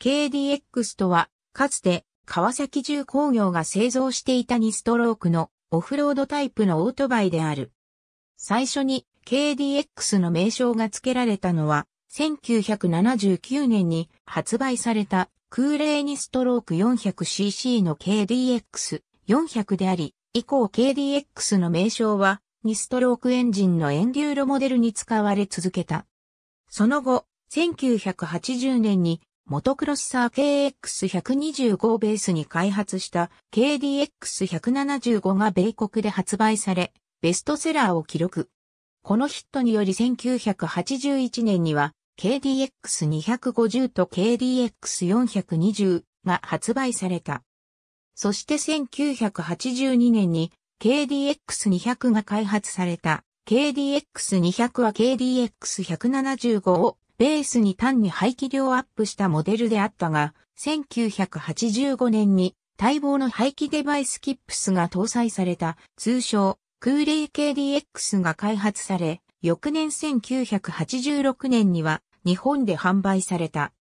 KDX とは、かつて、川崎重工業が製造していた2ストロークのオフロードタイプのオートバイである。最初に KDX の名称が付けられたのは、1979年に発売された空冷2ストローク 400cc の KDX400 であり、以降 KDX の名称は2ストロークエンジンのエンデューロモデルに使われ続けた。その後、1980年にモトクロッサー KX125 をベースに開発した KDX175 が米国で発売され、ベストセラーを記録。このヒットにより1981年には KDX250 と KDX420 が発売された。そして1982年に KDX200 が開発された。KDX200 は KDX175 をベースに単に排気量アップしたモデルであったが、1985年に待望の排気デバイスキップスが搭載された通称空冷 KDX が開発され、翌年1986年には日本で販売された。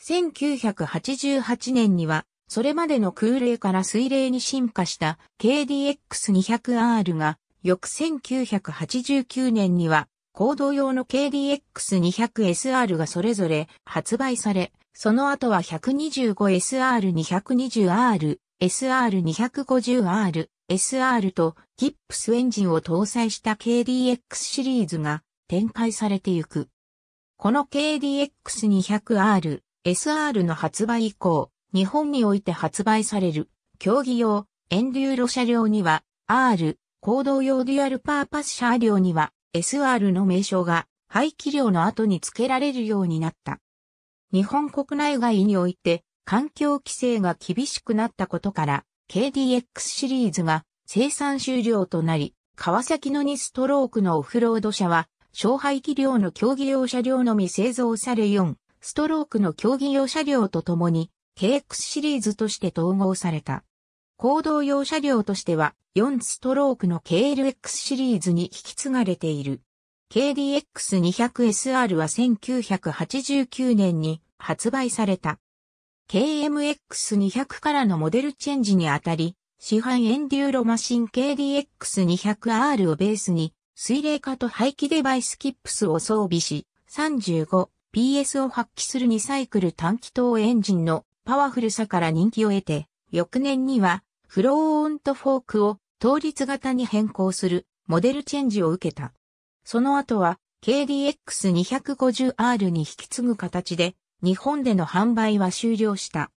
1988年にはそれまでの空冷から水冷に進化した KDX200R が翌1989年には行動用の KDX200SR がそれぞれ発売され、その後は 125SR220R、SR250R、SR とギップスエンジンを搭載した KDX シリーズが展開されていく。この KDX200R、SR の発売以降、日本において発売される競技用エンデューロ車両には R、行動用デュアルパーパス車両には SR の名称が排気量の後に付けられるようになった。日本国内外において環境規制が厳しくなったことから KDX シリーズが生産終了となり、川崎の2ストロークのオフロード車は、小排気量の競技用車両のみ製造され4、ストロークの競技用車両とともに、KX シリーズとして統合された。行動用車両としては4ストロークの KLX シリーズに引き継がれている。KDX200SR は1989年に発売された。KMX200 からのモデルチェンジにあたり、市販エンデューロマシン KDX200R をベースに、水冷化と排気デバイスキップスを装備し、35PS を発揮する2サイクル短気筒エンジンのパワフルさから人気を得て、翌年にはフローオンとフォークを倒立型に変更するモデルチェンジを受けた。その後は KDX250R に引き継ぐ形で日本での販売は終了した。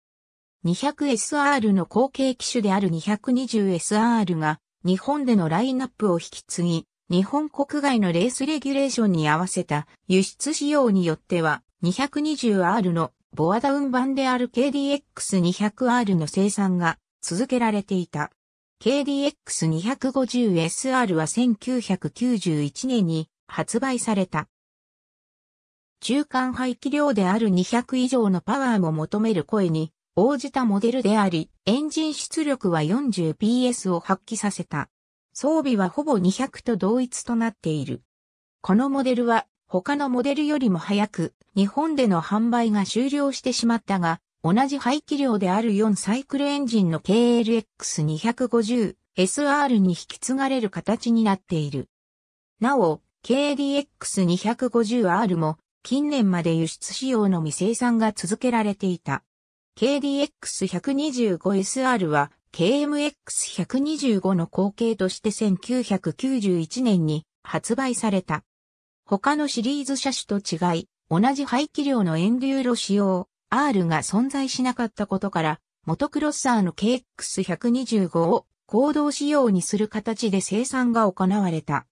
200SR の後継機種である 220SR が日本でのラインナップを引き継ぎ、日本国外のレースレギュレーションに合わせた輸出仕様によっては 220R のボアダウン版である KDX200R の生産が続けられていた。KDX250SR は1991年に発売された。中間排気量である200以上のパワーも求める声に応じたモデルであり、エンジン出力は 40PS を発揮させた。装備はほぼ200と同一となっている。このモデルは他のモデルよりも早く日本での販売が終了してしまったが、同じ排気量である4サイクルエンジンの KLX250SR に引き継がれる形になっている。なお、KDX250R も近年まで輸出仕様のみ生産が続けられていた。KDX125SR は KMX125 の後継として1991年に発売された。他のシリーズ車種と違い、同じ排気量のエンデューロ仕様、R が存在しなかったことから、モトクロッサーの KX125 を行動仕様にする形で生産が行われた。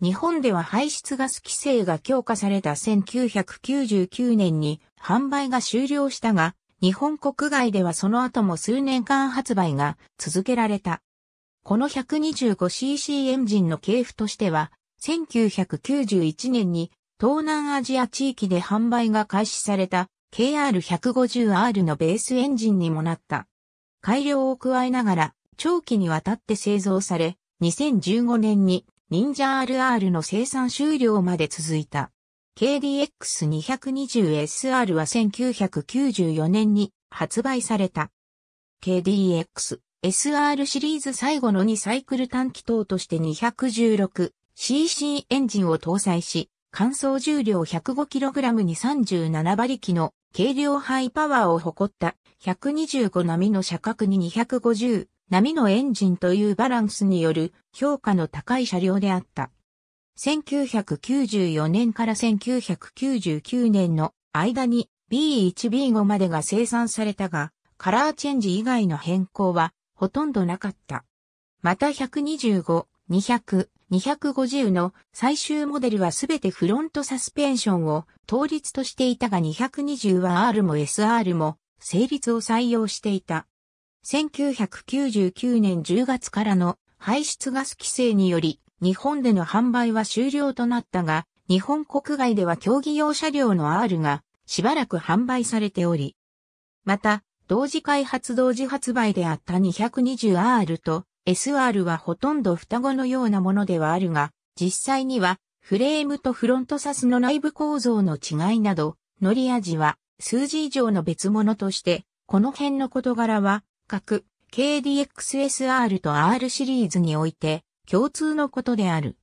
日本では排出ガス規制が強化された1999年に販売が終了したが、日本国外ではその後も数年間発売が続けられた。この 125cc エンジンの系譜としては、1991年に東南アジア地域で販売が開始された KR150R のベースエンジンにもなった。改良を加えながら長期にわたって製造され、2015年に忍者 RR の生産終了まで続いた。KDX220SR は1994年に発売された。KDX SR シリーズ最後の2サイクル短気筒として 216cc エンジンを搭載し、乾燥重量 105kg に37馬力の軽量ハイパワーを誇った125波の車格に250波のエンジンというバランスによる評価の高い車両であった。1994年から1999年の間に B1B5 までが生産されたが、カラーチェンジ以外の変更はほとんどなかった。また125、200、250の最終モデルはすべてフロントサスペンションを倒立としていたが220は R も SR も成立を採用していた。1999年10月からの排出ガス規制により日本での販売は終了となったが、日本国外では競技用車両の R がしばらく販売されており、また、同時開発同時発売であった 220R と SR はほとんど双子のようなものではあるが、実際にはフレームとフロントサスの内部構造の違いなど、乗り味は数字以上の別物として、この辺の事柄は、各 KDXSR と R シリーズにおいて共通のことである。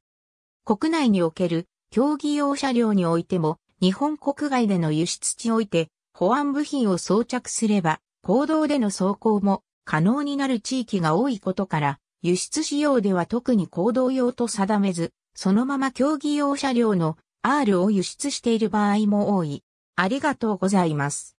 国内における競技用車両においても、日本国外での輸出地において、保安部品を装着すれば、公道での走行も可能になる地域が多いことから、輸出仕様では特に行動用と定めず、そのまま競技用車両の R を輸出している場合も多い。ありがとうございます。